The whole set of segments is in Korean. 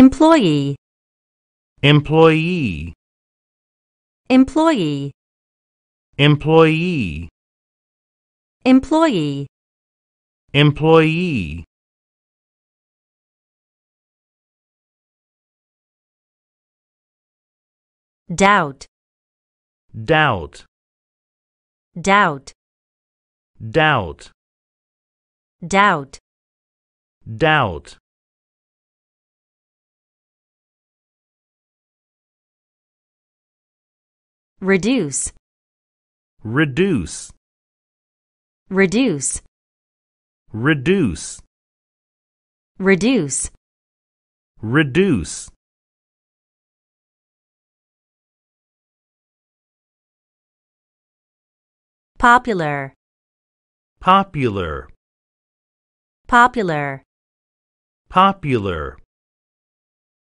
employee employee employee employee employee employee doubt doubt doubt doubt doubt doubt reduce reduce reduce reduce reduce reduce popular popular popular popular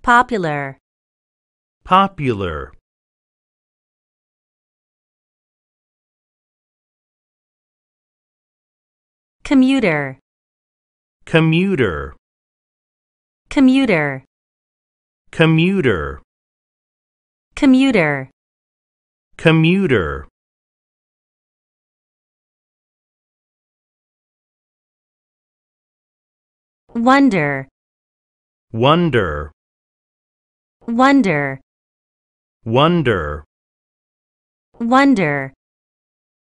popular popular commuter commuter commuter commuter commuter commuter wonder wonder wonder wonder wonder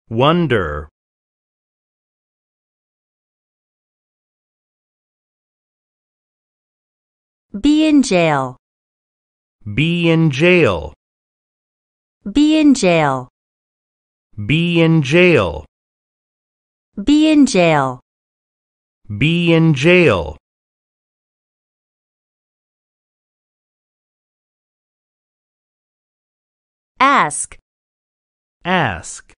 wonder Be in jail. Be in jail. Be in jail. Be in jail. Be in jail. Be in jail. Ask. Ask.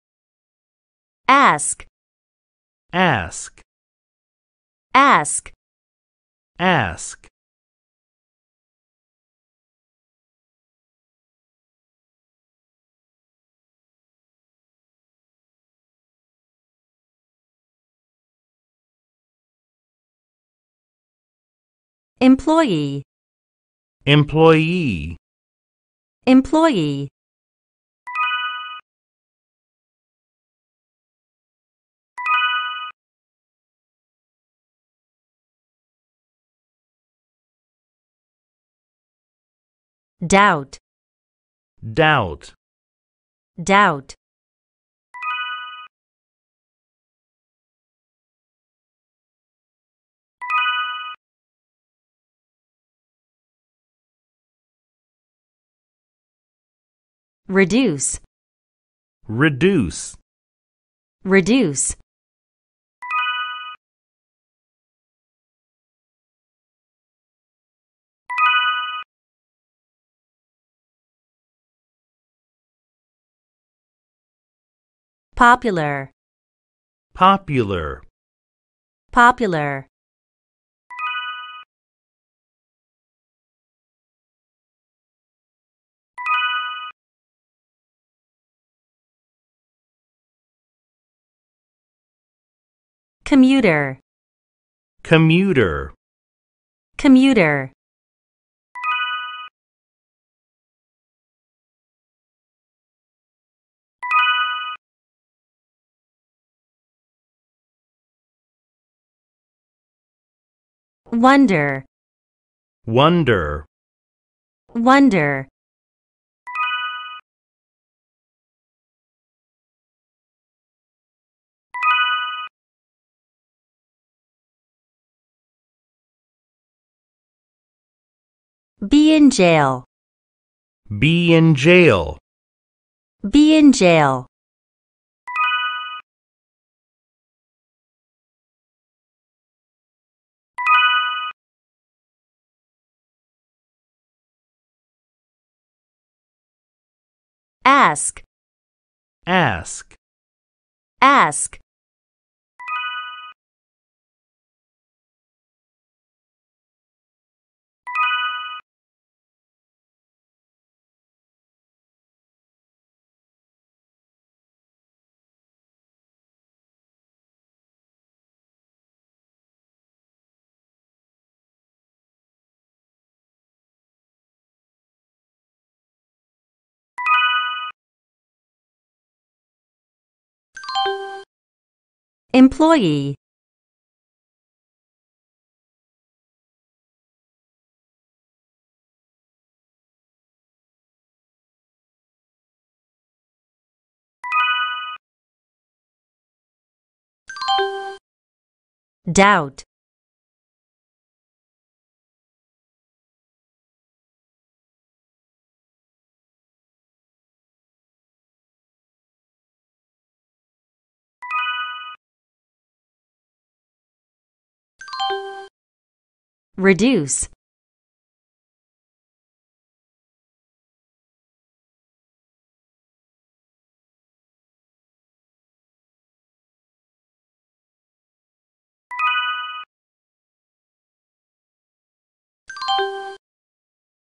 Ask. Ask. Ask. Ask. employee employee employee doubt doubt doubt reduce reduce reduce popular popular popular commuter commuter commuter wonder wonder wonder Be in jail. Be in jail. Be in jail. Ask. Ask. Ask. employee doubt Reduce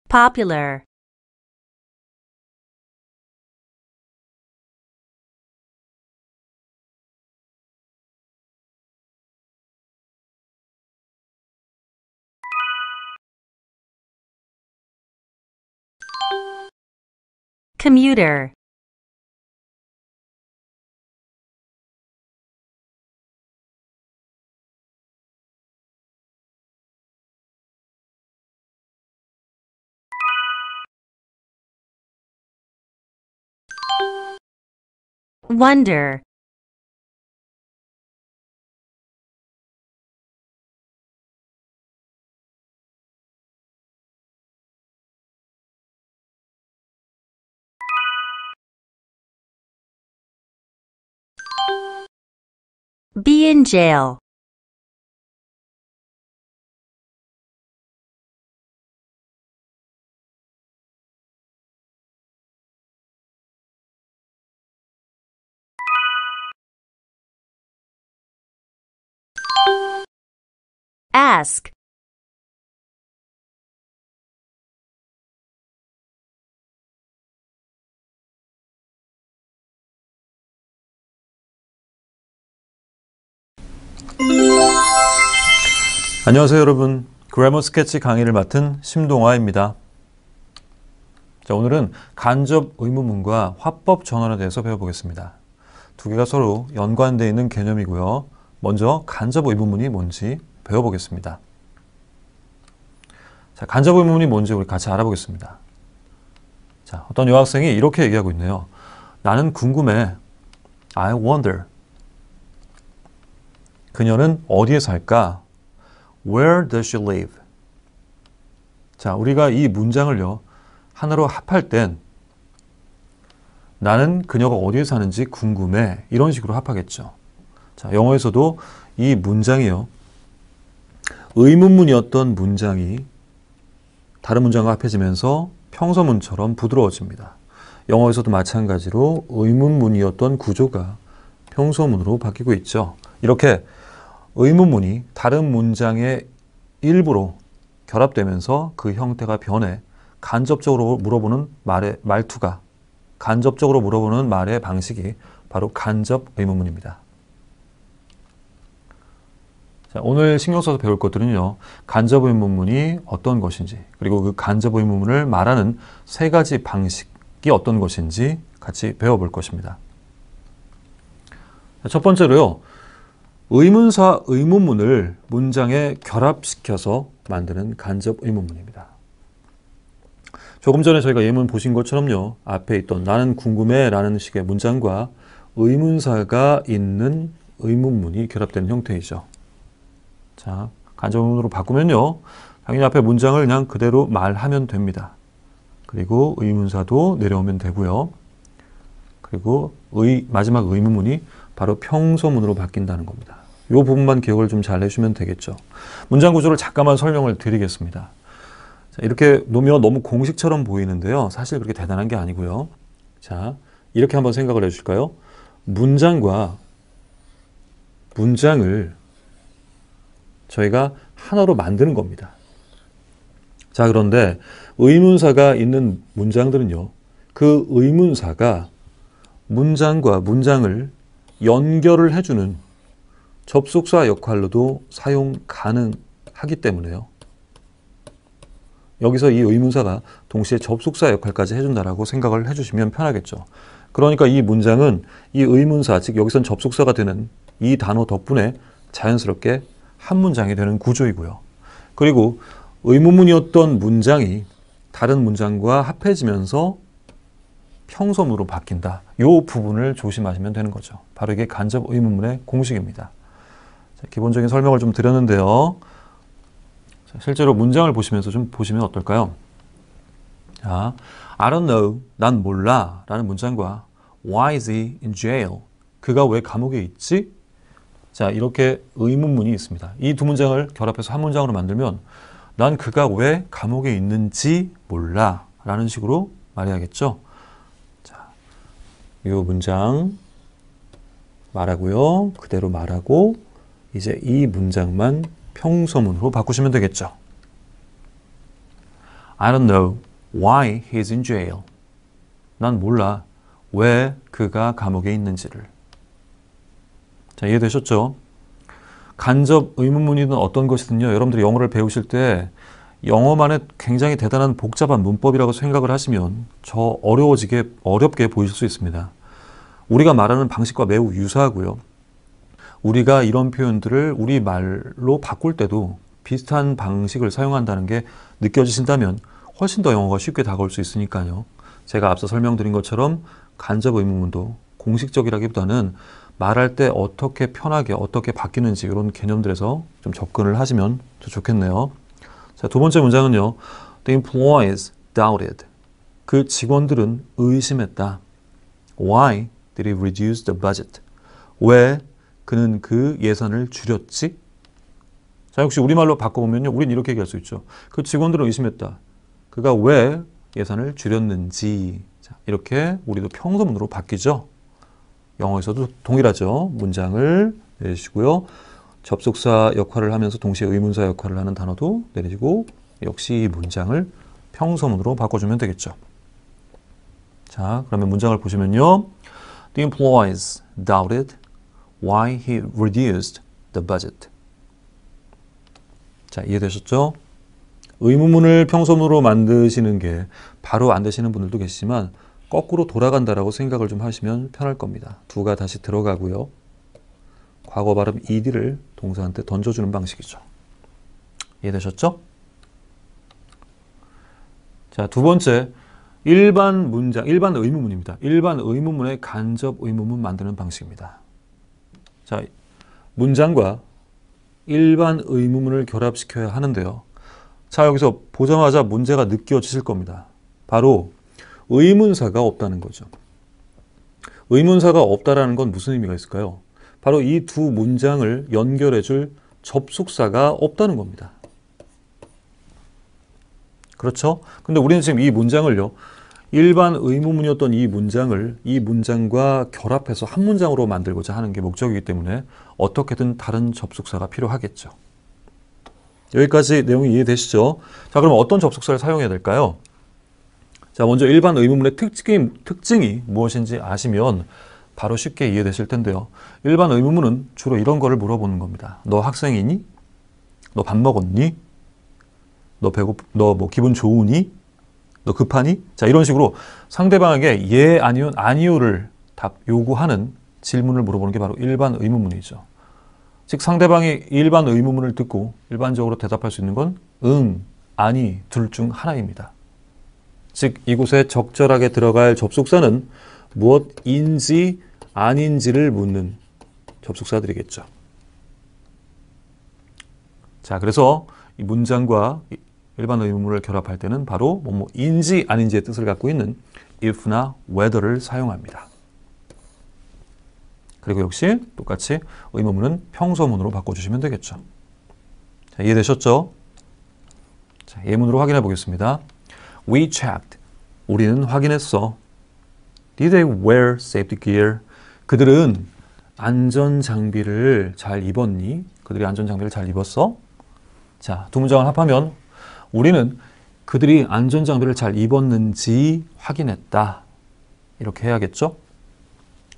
Popular commuter wonder Be in jail. Ask. 안녕하세요 여러분 그래머 스케치 강의를 맡은 심동화입니다 자, 오늘은 간접 의문문과 화법 전환에 대해서 배워보겠습니다 두 개가 서로 연관되어 있는 개념이고요 먼저 간접 의문문이 뭔지 배워보겠습니다 자, 간접 의문문이 뭔지 우리 같이 알아보겠습니다 자, 어떤 여학생이 이렇게 얘기하고 있네요 나는 궁금해 I wonder 그녀는 어디에 살까? Where does she live? 자, 우리가 이 문장을요. 하나로 합할 땐 나는 그녀가 어디에 사는지 궁금해. 이런 식으로 합하겠죠. 자, 영어에서도 이 문장이요. 의문문이었던 문장이 다른 문장과 합해지면서 평서문처럼 부드러워집니다. 영어에서도 마찬가지로 의문문이었던 구조가 평서문으로 바뀌고 있죠. 이렇게 의문문이 다른 문장의 일부로 결합되면서 그 형태가 변해 간접적으로 물어보는 말의 말투가 간접적으로 물어보는 말의 방식이 바로 간접 의문문입니다. 자, 오늘 신경 써서 배울 것들은요. 간접 의문문이 어떤 것인지 그리고 그 간접 의문문을 말하는 세 가지 방식이 어떤 것인지 같이 배워볼 것입니다. 자, 첫 번째로요. 의문사 의문문을 문장에 결합시켜서 만드는 간접 의문문입니다. 조금 전에 저희가 예문 보신 것처럼요. 앞에 있던 나는 궁금해 라는 식의 문장과 의문사가 있는 의문문이 결합되 형태이죠. 자, 간접 의문으로 바꾸면요. 당연히 앞에 문장을 그냥 그대로 말하면 됩니다. 그리고 의문사도 내려오면 되고요. 그리고 의, 마지막 의문문이 바로 평소문으로 바뀐다는 겁니다. 이 부분만 기억을 좀 잘 해주면 되겠죠. 문장 구조를 잠깐만 설명을 드리겠습니다. 자, 이렇게 놓으면 너무 공식처럼 보이는데요. 사실 그렇게 대단한 게 아니고요. 자, 이렇게 한번 생각을 해주실까요? 문장과 문장을 저희가 하나로 만드는 겁니다. 자, 그런데 의문사가 있는 문장들은요. 그 의문사가 문장과 문장을 연결을 해주는 접속사 역할로도 사용 가능하기 때문에요. 여기서 이 의문사가 동시에 접속사 역할까지 해준다라고 생각을 해주시면 편하겠죠. 그러니까 이 문장은 이 의문사, 즉 여기선 접속사가 되는 이 단어 덕분에 자연스럽게 한 문장이 되는 구조이고요. 그리고 의문문이었던 문장이 다른 문장과 합해지면서 평소문으로 바뀐다. 이 부분을 조심하시면 되는 거죠. 바로 이게 간접 의문문의 공식입니다. 기본적인 설명을 좀 드렸는데요. 실제로 문장을 보시면서 좀 보시면 어떨까요? 자, I don't know, 난 몰라 라는 문장과 Why is he in jail? 그가 왜 감옥에 있지? 자, 이렇게 의문문이 있습니다. 이 두 문장을 결합해서 한 문장으로 만들면 난 그가 왜 감옥에 있는지 몰라 라는 식으로 말해야겠죠. 자, 이 문장 말하고요. 그대로 말하고 이제 이 문장만 평소문으로 바꾸시면 되겠죠. I don't know why he's in jail. 난 몰라 왜 그가 감옥에 있는지를. 자, 이해되셨죠? 간접 의문문이든 어떤 것이든요. 여러분들이 영어를 배우실 때 영어만의 굉장히 대단한 복잡한 문법이라고 생각을 하시면 저 어려워지게 어렵게 보이실 수 있습니다. 우리가 말하는 방식과 매우 유사하고요. 우리가 이런 표현들을 우리 말로 바꿀 때도 비슷한 방식을 사용한다는 게 느껴지신다면 훨씬 더 영어가 쉽게 다가올 수 있으니까요. 제가 앞서 설명드린 것처럼 간접 의문문도 공식적이라기보다는 말할 때 어떻게 편하게 어떻게 바뀌는지 이런 개념들에서 좀 접근을 하시면 더 좋겠네요. 자, 두 번째 문장은요. The employees doubted. 그 직원들은 의심했다. Why did he reduce the budget? 왜 그는 그 예산을 줄였지? 자, 역시 우리말로 바꿔보면요. 우린 이렇게 얘기할 수 있죠. 그 직원들은 의심했다. 그가 왜 예산을 줄였는지. 자, 이렇게 우리도 평소문으로 바뀌죠. 영어에서도 동일하죠. 문장을 내리시고요. 접속사 역할을 하면서 동시에 의문사 역할을 하는 단어도 내리시고 역시 문장을 평소문으로 바꿔주면 되겠죠. 자, 그러면 문장을 보시면요. The employees doubted why he reduced the budget. 자, 이해되셨죠? 의문문을 평소문으로 만드시는 게 바로 안 되시는 분들도 계시지만 거꾸로 돌아간다라고 생각을 좀 하시면 편할 겁니다. 두가 다시 들어가고요. 과거 발음 ed를 동사한테 던져주는 방식이죠. 이해되셨죠? 자, 두 번째 일반 문장, 일반 의문문입니다. 일반 의문문의 간접 의문문 만드는 방식입니다. 자, 문장과 일반 의문문을 결합시켜야 하는데요. 자, 여기서 보자마자 문제가 느껴지실 겁니다. 바로 의문사가 없다는 거죠. 의문사가 없다는건 무슨 의미가 있을까요? 바로 이 두 문장을 연결해 줄 접속사가 없다는 겁니다. 그렇죠? 근데 우리는 지금 이 문장을요. 일반 의무문이었던이 문장을 이 문장과 결합해서 한 문장으로 만들고자 하는 게 목적이기 때문에 어떻게든 다른 접속사가 필요하겠죠. 여기까지 내용이 이해되시죠? 자, 그럼 어떤 접속사를 사용해야 될까요? 자, 먼저 일반 의무문의 특징이, 특징이 무엇인지 아시면 바로 쉽게 이해되실 텐데요. 일반 의무문은 주로 이런 거를 물어보는 겁니다. 너 학생이니? 너 밥 먹었니? 너 배고, 너 뭐 기분 좋으니? 너 급하니? 자 이런 식으로 상대방에게 예, 아니요, 아니요를 답 요구하는 질문을 물어보는 게 바로 일반 의문문이죠. 즉 상대방이 일반 의문문을 듣고 일반적으로 대답할 수 있는 건 응, 아니 둘 중 하나입니다. 즉 이곳에 적절하게 들어갈 접속사는 무엇인지 아닌지를 묻는 접속사들이겠죠. 자, 그래서 이 문장과 일반 의문문을 결합할 때는 바로 뭐뭐인지 아닌지의 뜻을 갖고 있는 if나 whether를 사용합니다. 그리고 역시 똑같이 의문문은 평소문으로 바꿔주시면 되겠죠. 자, 이해되셨죠? 자, 예문으로 확인해 보겠습니다. We checked. 우리는 확인했어. Did they wear safety gear? 그들은 안전 장비를 잘 입었니? 그들이 안전 장비를 잘 입었어? 자, 두 문장을 합하면 우리는 그들이 안전장비를 잘 입었는지 확인했다. 이렇게 해야겠죠?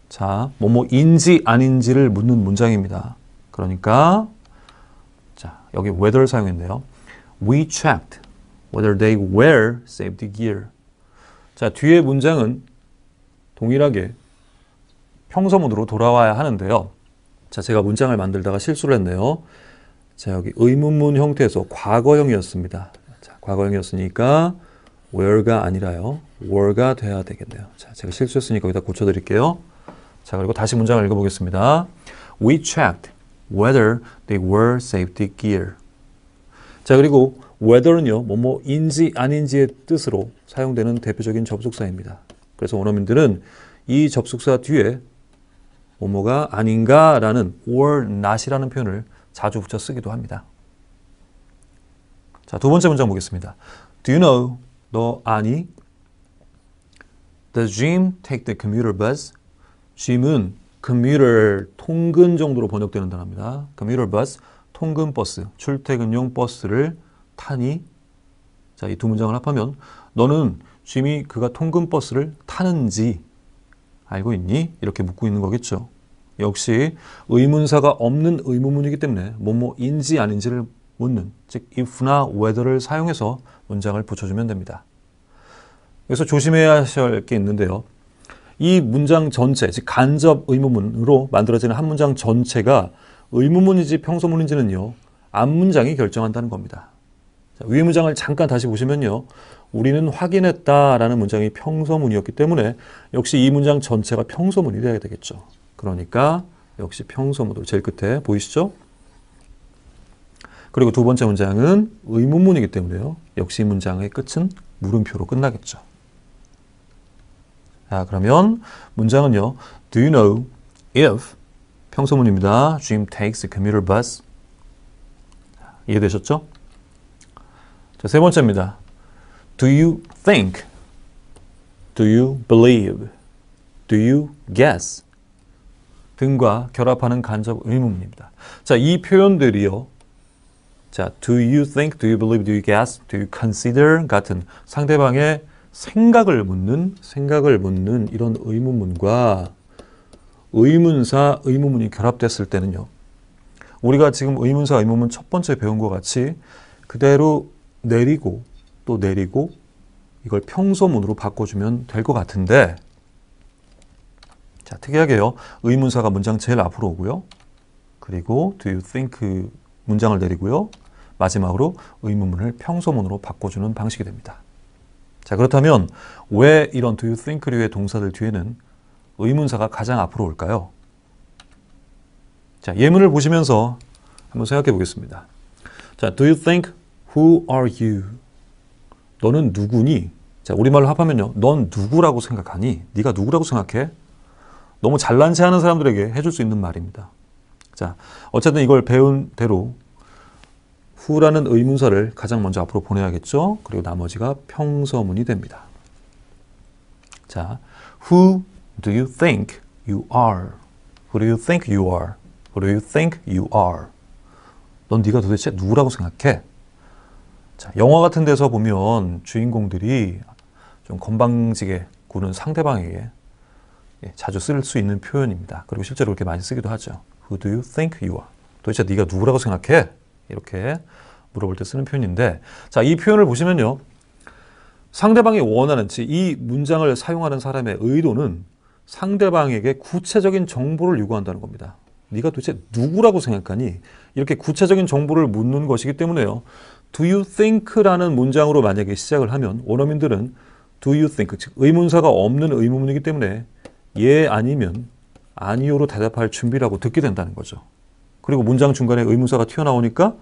자, 뭐뭐인지 아닌지를 묻는 문장입니다. 그러니까 자 여기 whether 사용했네요. We checked whether they wear safety gear. 자 뒤에 문장은 동일하게 평서문으로 돌아와야 하는데요. 자 제가 문장을 만들다가 실수를 했네요. 자 여기 의문문 형태에서 과거형이었습니다. 과거형 이었으니까 were가 아니라요. were가 돼야 되겠네요. 자, 제가 실수했으니까 여기다 고쳐드릴게요. 자, 그리고 다시 문장을 읽어보겠습니다. We checked whether they were safety gear. 자, 그리고 whether는요, 뭐뭐인지 아닌지의 뜻으로 사용되는 대표적인 접속사입니다. 그래서 원어민들은 이 접속사 뒤에 뭐뭐가 아닌가라는 or not이라는 표현을 자주 붙여 쓰기도 합니다. 자, 두 번째 문장 보겠습니다. Do you know? 너 아니? Does Jim take the commuter bus? Jim은 commuter 통근 정도로 번역되는 단어입니다. commuter bus, 통근 버스, 출퇴근용 버스를 타니? 자, 이 두 문장을 합하면 너는 짐이 그가 통근 버스를 타는지 알고 있니? 이렇게 묻고 있는 거겠죠. 역시 의문사가 없는 의문문이기 때문에 뭐뭐인지 아닌지를 웃는, 즉 if나 whether를 사용해서 문장을 붙여주면 됩니다. 그래서 조심해야 할 게 있는데요. 이 문장 전체, 즉 간접 의문문으로 만들어지는 한 문장 전체가 의문문인지 평소문인지는요. 앞 문장이 결정한다는 겁니다. 자, 위의 문장을 잠깐 다시 보시면요. 우리는 확인했다 라는 문장이 평소문이었기 때문에 역시 이 문장 전체가 평소문이 되어야 되겠죠. 그러니까 역시 평소문으로 제일 끝에 보이시죠? 그리고 두 번째 문장은 의문문이기 때문에요. 역시 문장의 끝은 물음표로 끝나겠죠. 자, 그러면 문장은요. Do you know if 평소문입니다. Jim takes a commuter bus. 이해되셨죠? 자, 세 번째입니다. Do you think? Do you believe? Do you guess? 등과 결합하는 간접 의문입니다. 자, 이 표현들이요. 자, do you think, do you believe, do you guess, do you consider 같은 상대방의 생각을 묻는, 생각을 묻는 이런 의문문과 의문사, 의문문이 결합됐을 때는요. 우리가 지금 의문사, 의문문 첫 번째 배운 것 같이 그대로 내리고 또 내리고 이걸 평소문으로 바꿔주면 될 것 같은데 자, 특이하게요. 의문사가 문장 제일 앞으로 오고요. 그리고 do you think 그 문장을 내리고요. 마지막으로 의문문을 평소문으로 바꿔주는 방식이 됩니다. 자 그렇다면 왜 이런 do you think류의 동사들 뒤에는 의문사가 가장 앞으로 올까요? 자 예문을 보시면서 한번 생각해 보겠습니다. 자 do you think who are you? 너는 누구니? 자 우리말로 합하면요. 넌 누구라고 생각하니? 네가 누구라고 생각해? 너무 잘난 체하는 사람들에게 해줄 수 있는 말입니다. 자 어쨌든 이걸 배운 대로 후라는 의문사를 가장 먼저 앞으로 보내야겠죠. 그리고 나머지가 평서문이 됩니다. 자, Who do you think you are? Who do you think you are? Who do you think you are? 넌 네가 도대체 누구라고 생각해? 자, 영화 같은 데서 보면 주인공들이 좀 건방지게 구는 상대방에게 예, 자주 쓸 수 있는 표현입니다. 그리고 실제로 그렇게 많이 쓰기도 하죠. Who do you think you are? 도대체 네가 누구라고 생각해? 이렇게 물어볼 때 쓰는 표현인데 자, 이 표현을 보시면요. 상대방이 원하는, 즉이 문장을 사용하는 사람의 의도는 상대방에게 구체적인 정보를 요구한다는 겁니다. 네가 도대체 누구라고 생각하니? 이렇게 구체적인 정보를 묻는 것이기 때문에요. Do you think라는 문장으로 만약에 시작을 하면 원어민들은 do you think, 즉 의문사가 없는 의문문이기 때문에 예 아니면 아니요로 대답할 준비라고 듣게 된다는 거죠. 그리고 문장 중간에 의문사가 튀어나오니까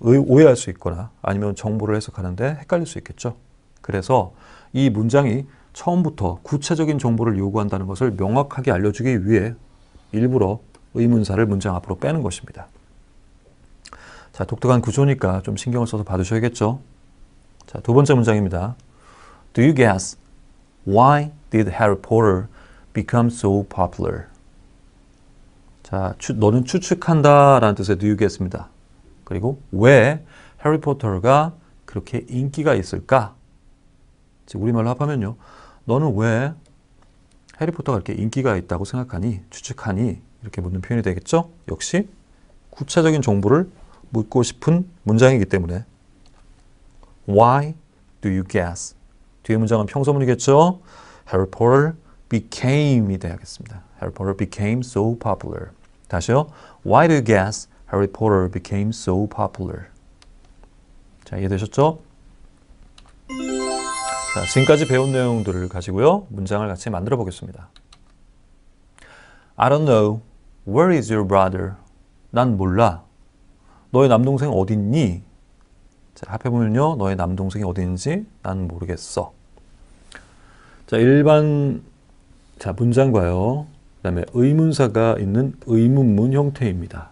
오해할 수 있거나 아니면 정보를 해석하는데 헷갈릴 수 있겠죠. 그래서 이 문장이 처음부터 구체적인 정보를 요구한다는 것을 명확하게 알려주기 위해 일부러 의문사를 문장 앞으로 빼는 것입니다. 자, 독특한 구조니까 좀 신경을 써서 봐주셔야겠죠. 자, 두 번째 문장입니다. Do you guess why did Harry Potter become so popular? 자, 추, 너는 추측한다 라는 뜻의 뉴욕이었습니다. 그리고 왜 해리포터가 그렇게 인기가 있을까? 즉 우리말로 합하면요. 너는 왜 해리포터가 이렇게 인기가 있다고 생각하니, 추측하니 이렇게 묻는 표현이 되겠죠? 역시 구체적인 정보를 묻고 싶은 문장이기 때문에 Why do you guess? 뒤의 문장은 평소문이겠죠? Harry Potter became이 되야겠습니다. Harry Potter became so popular. 다시요. Why do you guess Harry Potter became so popular? 자, 이해되셨죠? 자, 지금까지 배운 내용들을 가지고요. 문장을 같이 만들어 보겠습니다. I don't know. Where is your brother? 난 몰라. 너의 남동생 어딨니? 자, 합해보면요. 너의 남동생이 어딨는지 난 모르겠어. 자, 일반 자 문장과요. 그 다음에 의문사가 있는 의문문 형태입니다.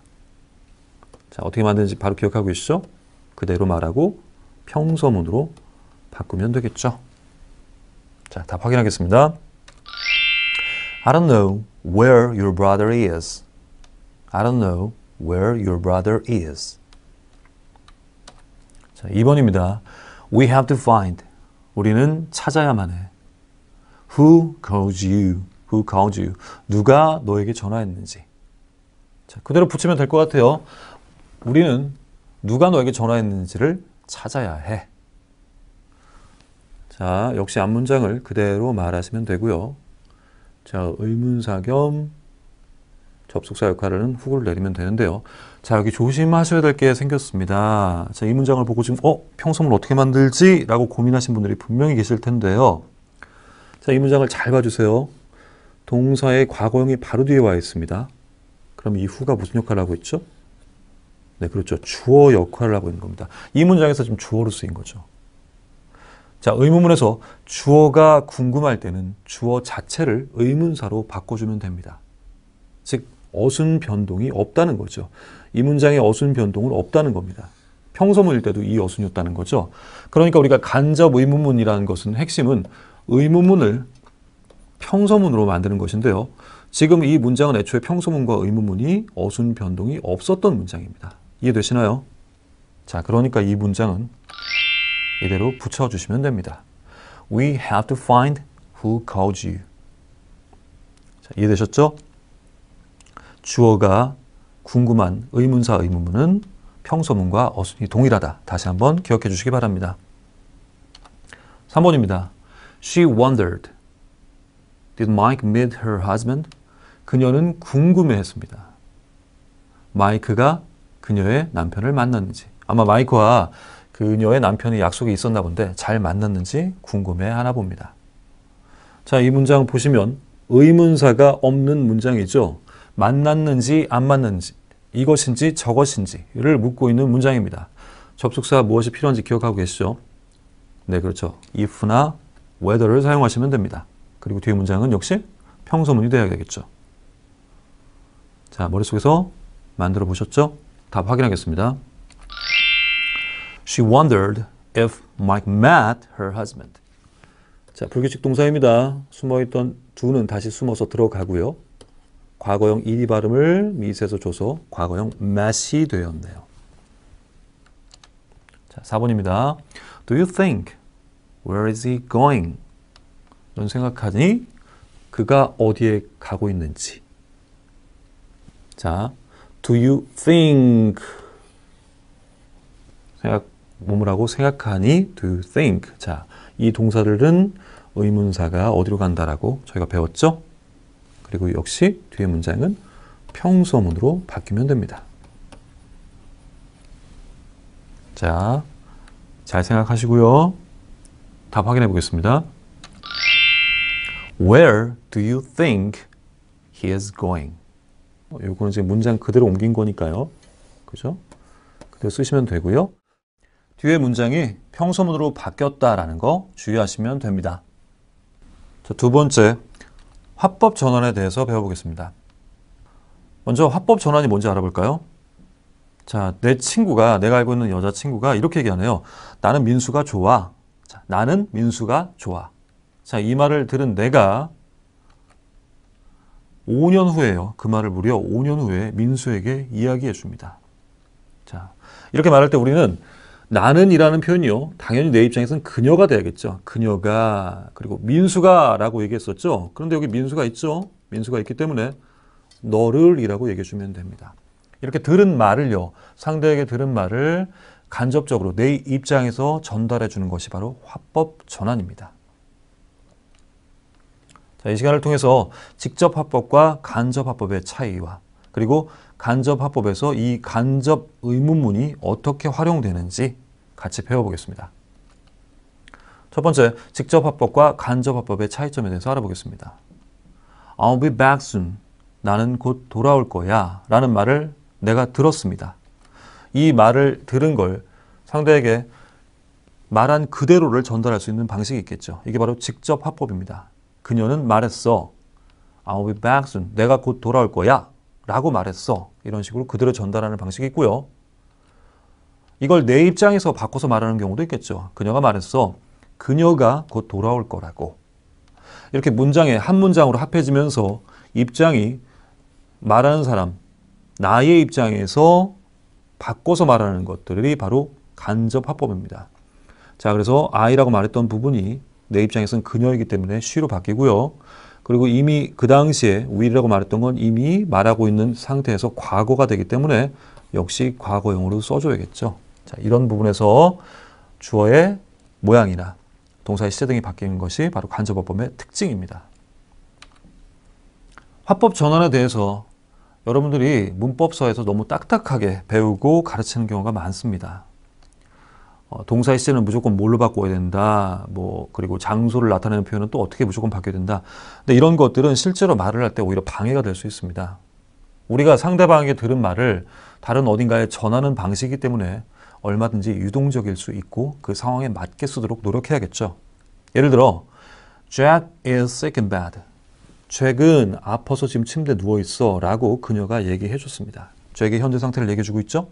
자, 어떻게 만드는지 바로 기억하고 계시죠? 그대로 말하고 평서문으로 바꾸면 되겠죠. 자, 답 확인하겠습니다. I don't know where your brother is. I don't know where your brother is. 자, 2번입니다. We have to find. 우리는 찾아야만 해. Who calls you? who called you. 누가 너에게 전화했는지. 자, 그대로 붙이면 될 것 같아요. 우리는 누가 너에게 전화했는지를 찾아야 해. 자, 역시 앞 문장을 그대로 말하시면 되고요. 자, 의문사 겸 접속사 역할은 후구를 내리면 되는데요. 자, 여기 조심하셔야 될 게 생겼습니다. 자, 이 문장을 보고 지금 어? 평소문 어떻게 만들지? 라고 고민하신 분들이 분명히 계실 텐데요. 자, 이 문장을 잘 봐주세요. 동사의 과거형이 바로 뒤에 와 있습니다. 그럼 이 후가 무슨 역할을 하고 있죠? 네, 그렇죠. 주어 역할을 하고 있는 겁니다. 이 문장에서 지금 주어로 쓰인 거죠. 자, 의문문에서 주어가 궁금할 때는 주어 자체를 의문사로 바꿔주면 됩니다. 즉, 어순 변동이 없다는 거죠. 이 문장의 어순 변동은 없다는 겁니다. 평소문일 때도 이 어순이었다는 거죠. 그러니까 우리가 간접 의문문이라는 것은 핵심은 의문문을 평서문으로 만드는 것인데요. 지금 이 문장은 애초에 평소문과 의문문이 어순 변동이 없었던 문장입니다. 이해되시나요? 자, 그러니까 이 문장은 이대로 붙여주시면 됩니다. We have to find who called you. 자, 이해되셨죠? 주어가 궁금한 의문사 의문문은 평소문과 어순이 동일하다. 다시 한번 기억해 주시기 바랍니다. 3번입니다. She wondered. Did Mike meet her husband? 그녀는 궁금해했습니다. 마이크가 그녀의 남편을 만났는지 아마 마이크와 그녀의 남편이 약속이 있었나 본데 잘 만났는지 궁금해하나 봅니다. 자, 이 문장 보시면 의문사가 없는 문장이죠. 만났는지 안 만났는지 이것인지 저것인지를 묻고 있는 문장입니다. 접속사 무엇이 필요한지 기억하고 계시죠? 네, 그렇죠. if나 whether를 사용하시면 됩니다. 그리고 뒤에 문장은 역시 평소문이 되어야 되겠죠. 자, 머릿속에서 만들어 보셨죠? 답 확인하겠습니다. She wondered if Mike met her husband. 자, 불규칙 동사입니다. 숨어있던 두는 다시 숨어서 들어가고요. 과거형 ed 발음을 미세서 줘서 과거형 met이 되었네요. 자, 4번입니다. Do you think where is he going? 넌 생각하니 그가 어디에 가고 있는지. 자, do you think 생각 몸을 하고 생각하니 do you think 자, 이 동사들은 의문사가 어디로 간다라고 저희가 배웠죠? 그리고 역시 뒤에 문장은 평소문으로 바뀌면 됩니다. 자, 잘 생각하시고요. 답 확인해 보겠습니다. Where do you think he is going? 어, 요거는 지금 문장 그대로 옮긴 거니까요. 그죠? 그대로 쓰시면 되고요. 뒤에 문장이 평소문으로 바뀌었다라는 거 주의하시면 됩니다. 자, 두 번째, 화법 전환에 대해서 배워보겠습니다. 먼저 화법 전환이 뭔지 알아볼까요? 자, 내 친구가, 내가 알고 있는 여자친구가 이렇게 얘기하네요. 나는 민수가 좋아. 자, 나는 민수가 좋아. 자, 이 말을 들은 내가 5년 후에요. 그 말을 무려 5년 후에 민수에게 이야기해 줍니다. 자, 이렇게 말할 때 우리는 나는이라는 표현이요. 당연히 내 입장에서는 그녀가 돼야겠죠. 그녀가 그리고 민수가 라고 얘기했었죠. 그런데 여기 민수가 있죠. 민수가 있기 때문에 너를 이라고 얘기해 주면 됩니다. 이렇게 들은 말을요. 상대에게 들은 말을 간접적으로 내 입장에서 전달해 주는 것이 바로 화법 전환입니다. 자, 이 시간을 통해서 직접 화법과 간접 화법의 차이와 그리고 간접 화법에서 이 간접 의문문이 어떻게 활용되는지 같이 배워보겠습니다. 첫 번째, 직접 화법과 간접 화법의 차이점에 대해서 알아보겠습니다. I'll be back soon. 나는 곧 돌아올 거야 라는 말을 내가 들었습니다. 이 말을 들은 걸 상대에게 말한 그대로를 전달할 수 있는 방식이 있겠죠. 이게 바로 직접 화법입니다. 그녀는 말했어. I'll be back soon. 내가 곧 돌아올 거야. 라고 말했어. 이런 식으로 그대로 전달하는 방식이 있고요. 이걸 내 입장에서 바꿔서 말하는 경우도 있겠죠. 그녀가 말했어. 그녀가 곧 돌아올 거라고. 이렇게 문장에 한 문장으로 합해지면서 입장이 말하는 사람, 나의 입장에서 바꿔서 말하는 것들이 바로 간접 화법입니다. 자, 그래서 I라고 말했던 부분이 내 입장에서는 그녀이기 때문에 쉬로 바뀌고요. 그리고 이미 그 당시에 will이라고 말했던 건 이미 말하고 있는 상태에서 과거가 되기 때문에 역시 과거형으로 써줘야겠죠. 자, 이런 부분에서 주어의 모양이나 동사의 시제 등이 바뀌는 것이 바로 간접어법의 특징입니다. 화법 전환에 대해서 여러분들이 문법서에서 너무 딱딱하게 배우고 가르치는 경우가 많습니다. 어, 동사의 쓰는 무조건 뭘로 바꿔야 된다. 뭐 그리고 장소를 나타내는 표현은 또 어떻게 무조건 바뀌어야 된다. 근데 이런 것들은 실제로 말을 할 때 오히려 방해가 될 수 있습니다. 우리가 상대방에게 들은 말을 다른 어딘가에 전하는 방식이기 때문에 얼마든지 유동적일 수 있고 그 상황에 맞게 쓰도록 노력해야겠죠. 예를 들어 Jack is sick a n bad. 잭은 아파서 지금 침대 에 누워 있어 라고 그녀가 얘기해 줬습니다. 잭의 현재 상태를 얘기해 주고 있죠.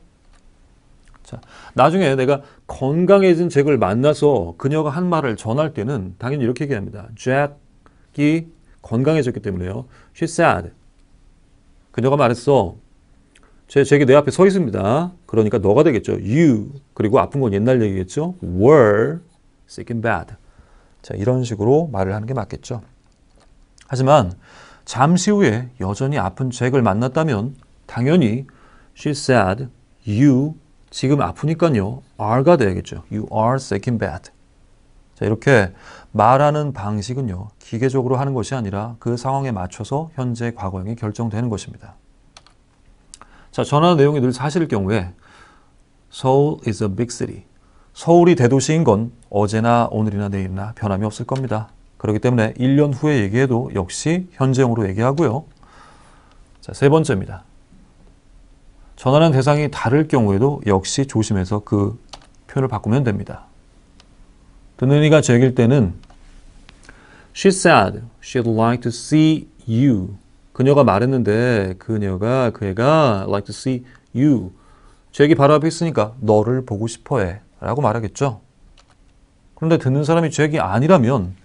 자, 나중에 내가 건강해진 잭을 만나서 그녀가 한 말을 전할 때는 당연히 이렇게 얘기합니다. 잭이 건강해졌기 때문에요. She said. 그녀가 말했어. 제 잭이 내 앞에 서 있습니다. 그러니까 너가 되겠죠. You. 그리고 아픈 건 옛날 얘기겠죠. were sick and bad. 자, 이런 식으로 말을 하는 게 맞겠죠. 하지만 잠시 후에 여전히 아픈 잭을 만났다면 당연히 she said you 지금 아프니까요. are가 돼야겠죠. You are sick in bed. 자, 이렇게 말하는 방식은요. 기계적으로 하는 것이 아니라 그 상황에 맞춰서 현재 과거형이 결정되는 것입니다. 자, 전화 내용이 늘 사실일 경우에 Seoul is a big city. 서울이 대도시인 건 어제나 오늘이나 내일이나 변함이 없을 겁니다. 그렇기 때문에 1년 후에 얘기해도 역시 현재형으로 얘기하고요. 자, 세 번째입니다. 전환는 대상이 다를 경우에도 역시 조심해서 그 표현을 바꾸면 됩니다. 듣는이가 즐길 때는 She said she'd like to see you. 그녀가 말했는데 그녀가 그애가 like to see you. 제기 바로 앞에 있으니까 너를 보고 싶어해 라고 말하겠죠. 그런데 듣는 사람이 죄기 아니라면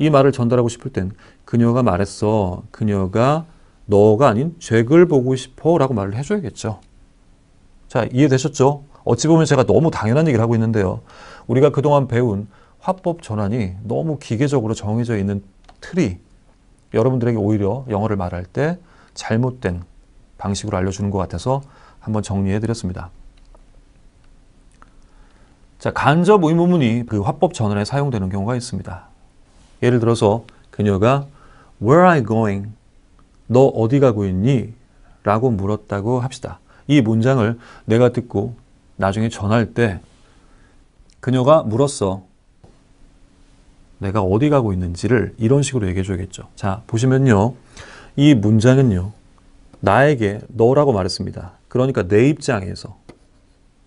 이 말을 전달하고 싶을 땐 그녀가 말했어. 그녀가 너가 아닌 죄을 보고 싶어 라고 말을 해줘야겠죠. 자, 이해되셨죠? 어찌 보면 제가 너무 당연한 얘기를 하고 있는데요. 우리가 그동안 배운 화법 전환이 너무 기계적으로 정해져 있는 틀이 여러분들에게 오히려 영어를 말할 때 잘못된 방식으로 알려주는 것 같아서 한번 정리해드렸습니다. 자, 간접 의문문이 그 화법 전환에 사용되는 경우가 있습니다. 예를 들어서 그녀가 Where are you going? 너 어디 가고 있니? 라고 물었다고 합시다. 이 문장을 내가 듣고 나중에 전할 때 그녀가 물었어. 내가 어디 가고 있는지를 이런 식으로 얘기해 줘야겠죠. 자, 보시면요. 이 문장은요. 나에게 너라고 말했습니다. 그러니까 내 입장에서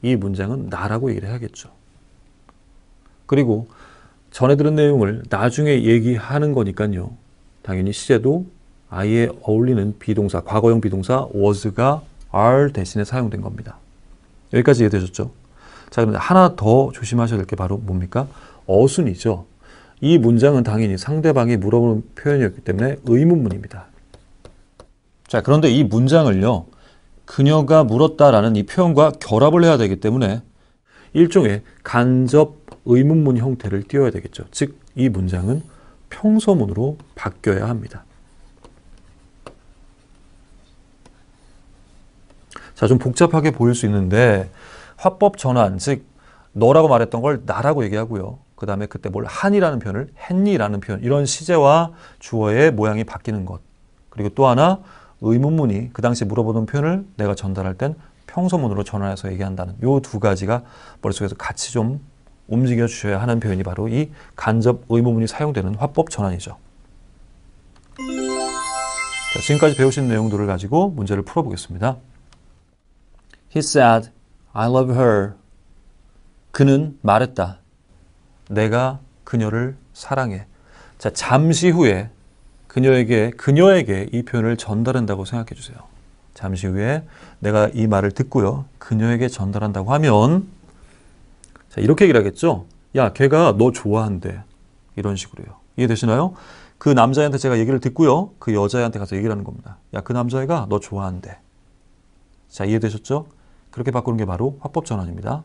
이 문장은 나라고 얘기를 해야겠죠. 그리고 전해 들은 내용을 나중에 얘기하는 거니까요. 당연히 시제도 아예 어울리는 비동사, 과거형 비동사 was가 are 대신에 사용된 겁니다. 여기까지 이해되셨죠? 자, 그런데 하나 더 조심하셔야 될 게 바로 뭡니까? 어순이죠. 이 문장은 당연히 상대방이 물어보는 표현이었기 때문에 의문문입니다. 자, 그런데 이 문장을요. 그녀가 물었다라는 이 표현과 결합을 해야 되기 때문에 일종의 간접 의문문 형태를 띄워야 되겠죠. 즉, 이 문장은 평소문으로 바뀌어야 합니다. 자, 좀 복잡하게 보일 수 있는데 화법 전환, 즉 너라고 말했던 걸 나라고 얘기하고요. 그 다음에 그때 뭘 한이라는 표현을 했니라는 표현 이런 시제와 주어의 모양이 바뀌는 것 그리고 또 하나 의문문이 그 당시 물어보던 표현을 내가 전달할 땐 평소문으로 전환해서 얘기한다는 요 두 가지가 머릿속에서 같이 좀 움직여 주셔야 하는 표현이 바로 이 간접 의문문이 사용되는 화법 전환이죠. 자, 지금까지 배우신 내용들을 가지고 문제를 풀어보겠습니다. He said, I love her. 그는 말했다. 내가 그녀를 사랑해. 자, 잠시 후에 그녀에게, 그녀에게 이 표현을 전달한다고 생각해 주세요. 잠시 후에 내가 이 말을 듣고요. 그녀에게 전달한다고 하면, 자, 이렇게 얘기를 하겠죠? 야, 걔가 너 좋아한대. 이런 식으로요. 이해되시나요? 그 남자한테 제가 얘기를 듣고요. 그 여자한테 애 가서 얘기를 하는 겁니다. 야, 그 남자애가 너 좋아한대. 자, 이해되셨죠? 그렇게 바꾸는 게 바로 화법 전환입니다.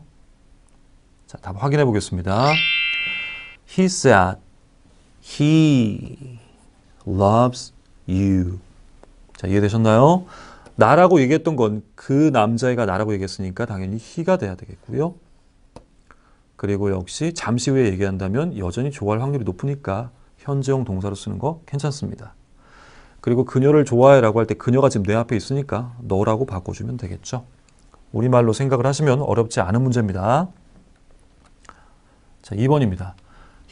자, 답 확인해 보겠습니다. He said he loves you. 자, 이해되셨나요? 나라고 얘기했던 건 그 남자애가 나라고 얘기했으니까 당연히 he가 돼야 되겠고요. 그리고 역시 잠시 후에 얘기한다면 여전히 좋아할 확률이 높으니까 현재형 동사로 쓰는 거 괜찮습니다. 그리고 그녀를 좋아해라고 할 때 그녀가 지금 내 앞에 있으니까 너라고 바꿔주면 되겠죠. 우리말로 생각을 하시면 어렵지 않은 문제입니다. 자, 2번입니다.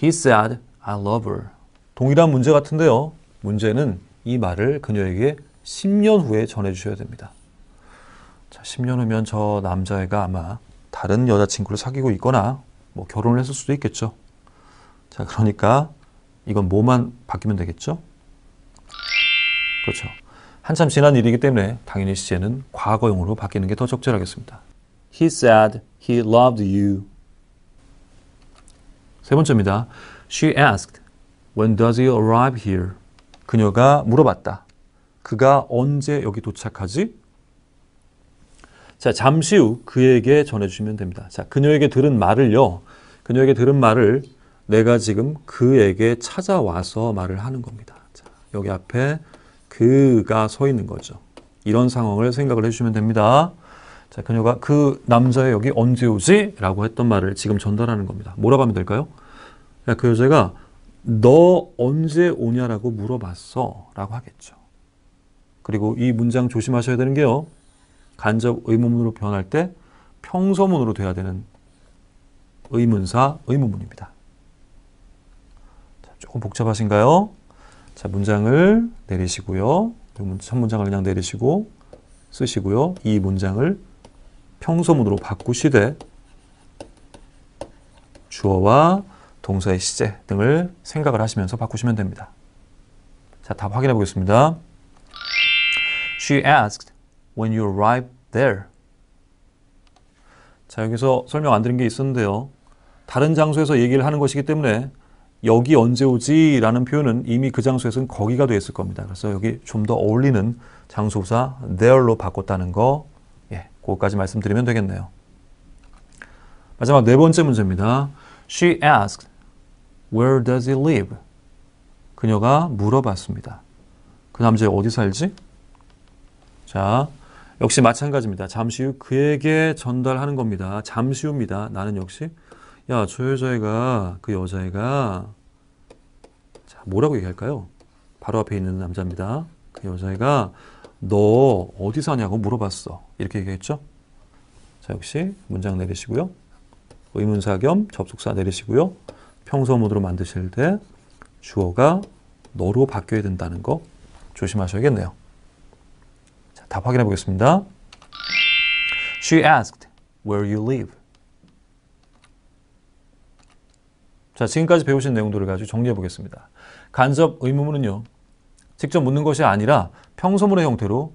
He said, I love her. 동일한 문제 같은데요. 문제는 이 말을 그녀에게 10년 후에 전해주셔야 됩니다. 자, 10년 후면 저 남자애가 아마 다른 여자친구를 사귀고 있거나 뭐 결혼을 했을 수도 있겠죠. 자, 그러니까 이건 뭐만 바뀌면 되겠죠? 그렇죠. 한참 지난 일이기 때문에 당연히 시제는 과거형으로 바뀌는 게 더 적절하겠습니다. He said he loved you. 세 번째입니다. She asked, When does he arrive here? 그녀가 물어봤다. 그가 언제 여기 도착하지? 자, 잠시 후 그에게 전해주시면 됩니다. 자, 그녀에게 들은 말을요. 그녀에게 들은 말을 내가 지금 그에게 찾아와서 말을 하는 겁니다. 자, 여기 앞에 그가 서 있는 거죠. 이런 상황을 생각을 해주시면 됩니다. 자, 그녀가 그 남자의 여기 언제 오지? 라고 했던 말을 지금 전달하는 겁니다. 뭐라고 하면 될까요? 야, 그 여자가 너 언제 오냐라고 물어봤어 라고 하겠죠. 그리고 이 문장 조심하셔야 되는 게요. 간접 의문문으로 변할 때 평서문으로 돼야 되는 의문사 의문문입니다. 자, 조금 복잡하신가요? 자, 문장을 내리시고요. 그 첫 문장을 그냥 내리시고 쓰시고요. 이 문장을 평소문으로 바꾸시되 주어와 동사의 시제 등을 생각을 하시면서 바꾸시면 됩니다. 자, 답 확인해 보겠습니다. She asked when you arrived there. 자, 여기서 설명 안 드린 게 있었는데요. 다른 장소에서 얘기를 하는 것이기 때문에 여기 언제 오지? 라는 표현은 이미 그 장소에서는 거기가 되어 있을 겁니다. 그래서 여기 좀 더 어울리는 장소사 there로 바꿨다는 거 예, 그거까지 말씀드리면 되겠네요. 마지막 네 번째 문제입니다. She asked, where does he live? 그녀가 물어봤습니다. 그 남자 어디 살지? 자, 역시 마찬가지입니다. 잠시 후 그에게 전달하는 겁니다. 잠시 후입니다. 나는 역시 야, 저 여자애가, 그 여자애가, 자, 뭐라고 얘기할까요? 바로 앞에 있는 남자입니다. 그 여자애가, 너 어디 사냐고 물어봤어. 이렇게 얘기했죠? 자, 역시 문장 내리시고요. 의문사 겸 접속사 내리시고요. 평서문으로 만드실 때 주어가 너로 바뀌어야 된다는 거 조심하셔야겠네요. 자, 답 확인해 보겠습니다. She asked, where you live. 자, 지금까지 배우신 내용들을 가지고 정리해 보겠습니다. 간접 의문문은요. 직접 묻는 것이 아니라 평소문의 형태로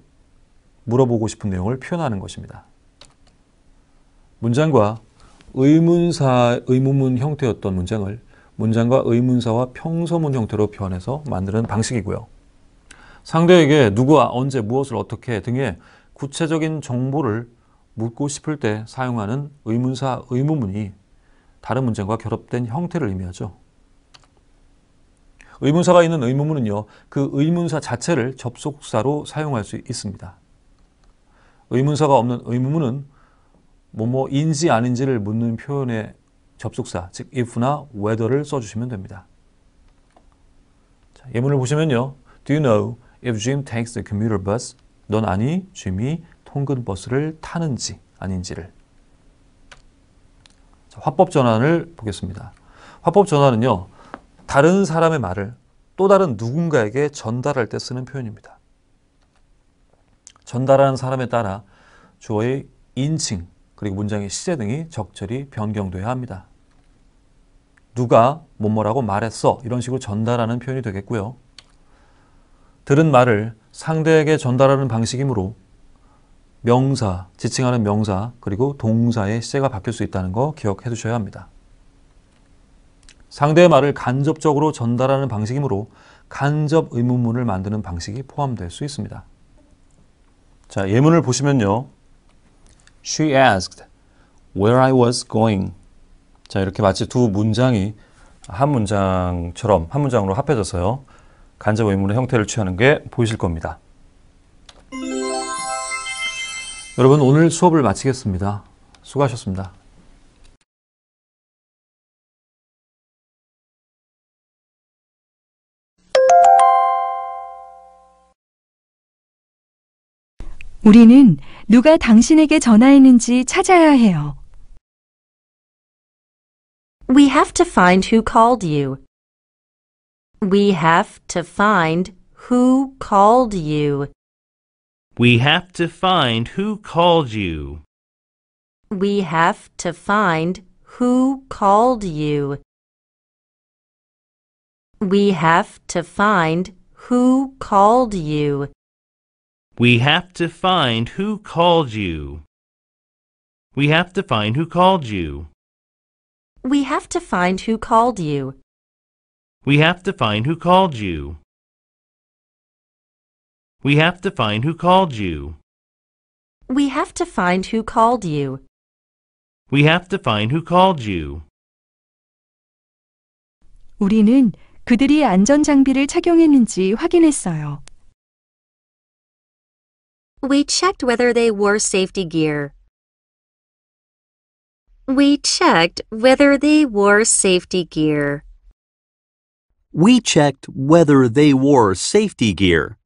물어보고 싶은 내용을 표현하는 것입니다. 문장과 의문사, 의문문 형태였던 문장을 문장과 의문사와 평서문 형태로 변해서 만드는 방식이고요. 상대에게 누구와 언제 무엇을 어떻게 등의 구체적인 정보를 묻고 싶을 때 사용하는 의문사, 의문문이 다른 문장과 결합된 형태를 의미하죠. 의문사가 있는 의문문은요. 그 의문사 자체를 접속사로 사용할 수 있습니다. 의문사가 없는 의문문은 뭐뭐인지 아닌지를 묻는 표현의 접속사, 즉 if나 whether를 써주시면 됩니다. 자, 예문을 보시면요. Do you know if Jim takes the commuter bus? 넌 아니, 짐이 통근 버스를 타는지 아닌지를 자, 화법 전환을 보겠습니다. 화법 전환은요. 다른 사람의 말을 또 다른 누군가에게 전달할 때 쓰는 표현입니다. 전달하는 사람에 따라 주어의 인칭 그리고 문장의 시제 등이 적절히 변경돼야 합니다. 누가 뭐뭐라고 말했어 이런 식으로 전달하는 표현이 되겠고요. 들은 말을 상대에게 전달하는 방식이므로 명사, 지칭하는 명사, 그리고 동사의 시제가 바뀔 수 있다는 거 기억해 두셔야 합니다. 상대의 말을 간접적으로 전달하는 방식이므로 간접 의문문을 만드는 방식이 포함될 수 있습니다. 자, 예문을 보시면요. She asked where I was going. 자, 이렇게 마치 두 문장이 한 문장처럼 한 문장으로 합해져서요. 간접 의문의 형태를 취하는 게 보이실 겁니다. 여러분 오늘 수업을 마치겠습니다. 수고하셨습니다. 우리는 누가 당신에게 전화했는지 찾아야 해요. We have to find who called you. We have to find who called you. We have to find who called you. We have to find who called you. We have to find who called you. We have to find who called you. We have to find who called you. We have to find who called you. We have to find who called you. We have to find who called you. We have to find who called you. We have to find who called you. 우리는 그들이 안전 장비를 착용했는지 확인했어요. We checked whether they wore safety gear. We checked whether they wore safety gear. We checked whether they wore safety gear.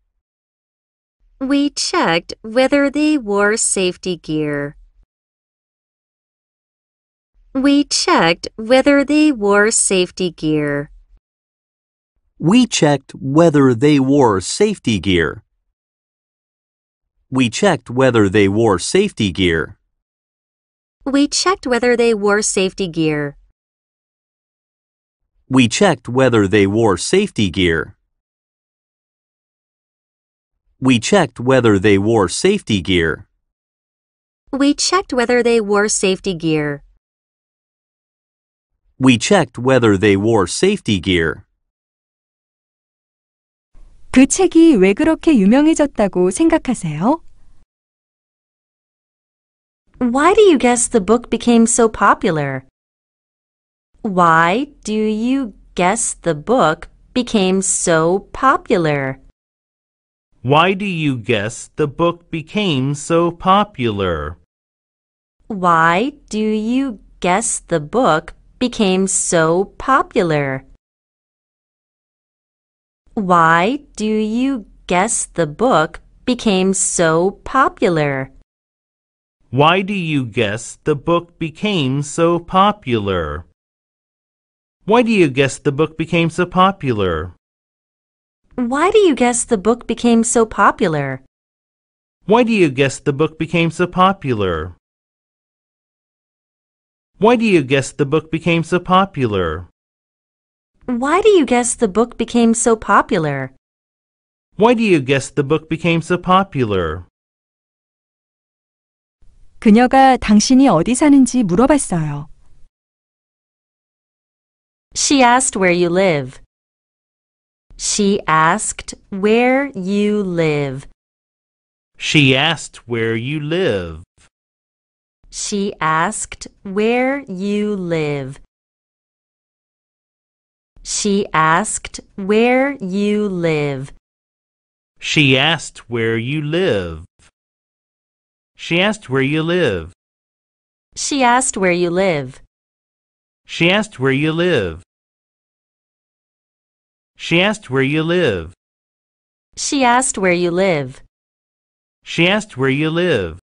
We checked whether they wore safety gear. We checked whether they wore safety gear. We checked whether they wore safety gear. We checked whether they wore safety gear. We checked whether they wore safety gear. We checked whether they wore safety gear. We checked whether they wore safety gear. We checked whether they wore safety gear. We checked whether they wore safety gear. 그 책이 왜 그렇게 유명해졌다고 생각하세요? Why do you guess the book became so popular? Why do you guess the book became so popular? Why do you guess the book became so popular? Why do you guess the book became so popular? Why do you guess the book became so popular? Why do you guess the book became so popular? Why do you guess the book became so popular? Why do you guess the book became so popular? Why do you guess the book became so popular? Why do you guess the book became so popular? Why do you guess the book became so popular? Why do you guess the book became so popular? 그녀가 당신이 어디 사는지 물어봤어요. She asked where you live. She asked where you live. She asked where you live. She asked where you live. She asked where you live. She asked where you live. She asked where you live. She asked where you live. She asked where you live. She asked where you live. She asked where you live. She asked where you live.